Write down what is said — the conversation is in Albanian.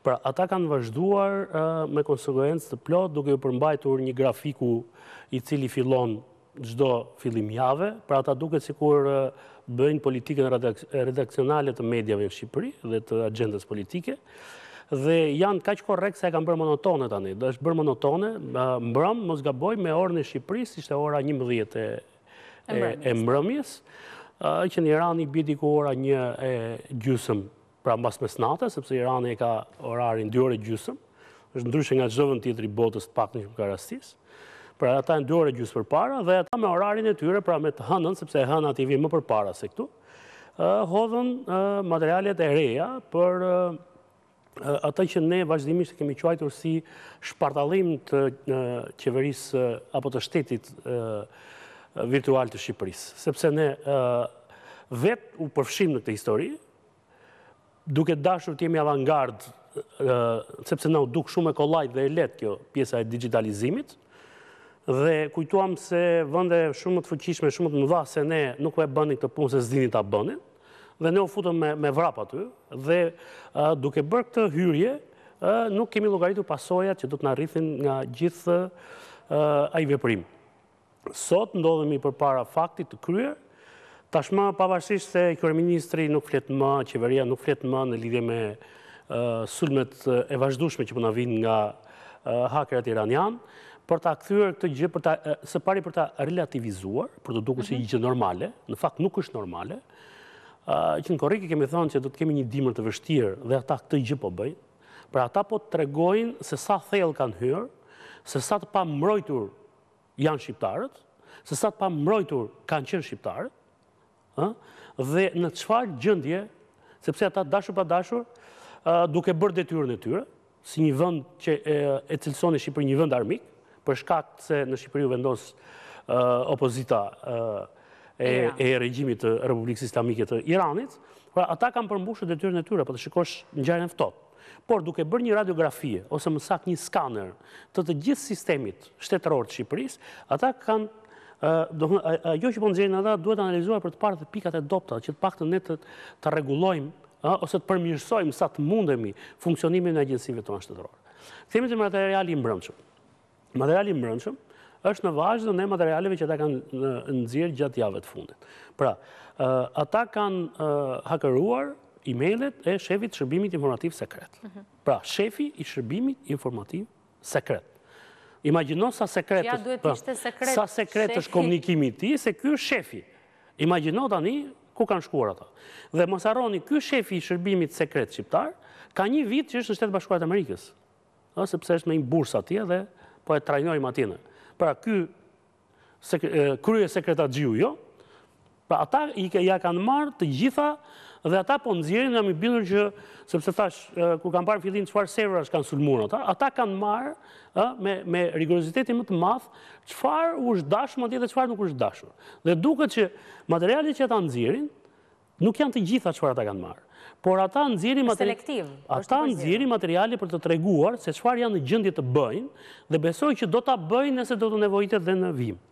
Pra, ata kanë vazhduar me konsekuencë të plot, duke ju përmbajtur një grafiku i cili filon gjdo fillim jave, pra ata duke si kur bëjnë politikën redakcionale të medjave në Shqipëri dhe të agendës politike, dhe janë ka që korekë se e kanë bërë monotone të anë, dhe është bërë monotone, mbrëm, mos ga boj me orën e Shqipëri, si shte ora 11 e mbrëmjes, që në Iran i bidi ku ora një gjusëm pra mbas mes sepse Irani e ka orarin dy ore gjusëm, është ndryshë nga gjëvën të jetëri botës të pak një që ka rastisë, pra ata e në dy ore gjusë për para, dhe ata me orarin e tyre, pra me të hënën, sepse e hënën ati vi më për para se këtu, hodhën materialet e reja për ata që ne vazhdimisht kemi quajtur si shpartalim të qeveris apo të shtetit virtual të Shqipëris. Sepse ne vetë u përfshim në këtë histori, duke dashur të jemi avangard, sepse në duke shumë e kolajt dhe e let kjo pjesa e digitalizimit, dhe kujtuam se vënde shumë të fëqishme, shumë të mëdha se ne nuk e bëni këtë punë se zdini të bëni, dhe ne o futëm me vrapa të, dhe duke bërë këtë hyrje, nuk kemi logaritur pasoja që du të në rrithin nga gjithë a i veprim. Sot, ndodhemi për para faktit të kryer, Tashma, pavarësisht se kërëministri nuk fletë më, qeveria nuk fletë më në lidhje me sulmet e vazhdushme që puna vinë nga hakerat iranian, për të akthyrë këtë gjithë, se pari për të relativizuar, për të duku si mhm. gjithë normale, në fakt nuk është normale, që në korriki kemi thonë që do të kemi një dimër të vështirë dhe ata këtë gjithë po bëjnë, pra ata po të tregojnë se sa thellë kanë hyrë, se sa të pa janë shqiptarët, se sa të pa kanë qenë shqiptarët, dhe në qëfar gjëndje, sepse ata dashur pa dashur, duke bërë detyrën e tyre, si një vënd që e cilësoni Shqipëri një vënd armik, për shkakt se në Shqipëri u vendos opozita e regjimit të Republikës Islamikët të Iranit, pra ata kam përmbushë detyrën e tyre, për po të shikosh në gjarën fëtot. Por duke bërë një radiografie, ose mësak një skaner të të gjithë sistemit shtetëror të Shqipëris, ata kanë Jo që po nëzirin edhe duhet analizuar për të parë të pikat e dopta, që të pak të ne të regulojmë ose të përmjërsojmë sa të mundemi funksionimin e agjensive të në shtetërorë. Këtemi të materiali mbrëmqëm. Materiali mbrëmqëm është në vazhë dhe ne materialeve që ta kanë nëzirë gjatë javët fundit. Pra, ata kanë hakeruar e-mailet e shefit shërbimit informativ sekret. Mhm. Pra, shefi i shërbimit informativ sekret. Imagino sa sekretës... Qia duhet pra, ishte sekretës... Sa sekretës komunikimi ti, se kjo është shefi. Imagino të ani ku kanë shkuar ato. Dhe mësaroni, kjo shefi i shërbimit sekret shqiptar, ka një vit që është në shtetë bashkuarët Amerikës. Ose pëse është me një bursë atje dhe po e trajnojmë atinë. Pra kjo krye sekretat gjiu, jo? Pra ata ja kanë marë të gjitha dhe ata po nëzirin nga mi bindur që, sepse thash, kur kam parë fillin qëfar server është kanë sulmurë ata, ata kanë marë me rigorizitetin më të mathë qëfar u është dashur dhe qëfar nuk është dashur. Dhe duke që materialit që ata nëzirin, nuk janë të gjitha qëfar ata kanë marë. Por ata nëzirin materialit... Ata nëzirin materialit për të treguar se qëfar janë në gjëndje të bëjnë dhe besoj që do të bëjnë nëse do të nevojitet dhe në vimë.